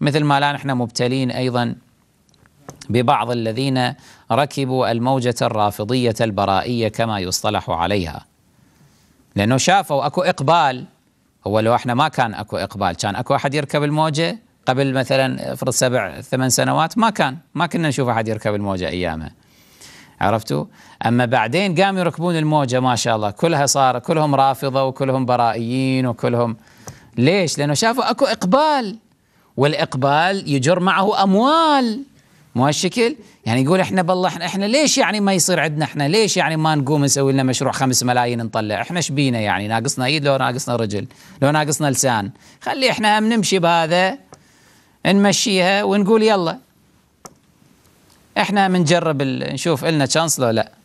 مثل ما لا نحن مبتلين ايضا ببعض الذين ركبوا الموجه الرافضيه البرائيه كما يصطلح عليها لانه شافوا اكو اقبال هو لو احنا ما كان اكو اقبال كان اكو احد يركب الموجه قبل مثلا افرض سبع ثمان سنوات ما كان ما كنا نشوف احد يركب الموجه ايامها عرفتوا؟ اما بعدين قاموا يركبون الموجه ما شاء الله كلها صار كلهم رافضه وكلهم برائيين وكلهم ليش؟ لانه شافوا اكو اقبال والاقبال يجر معه اموال مو هالشكل يعني يقول احنا بالله احنا, احنا ليش يعني ما يصير عندنا احنا ليش يعني ما نقوم نسوي لنا مشروع خمس ملايين نطلع احنا ايش بينا يعني ناقصنا ايد لو ناقصنا رجل لو ناقصنا لسان خلي احنا هم نمشي بهذا نمشيها ونقول يلا احنا بنجرب نشوف النا تشانس لو لا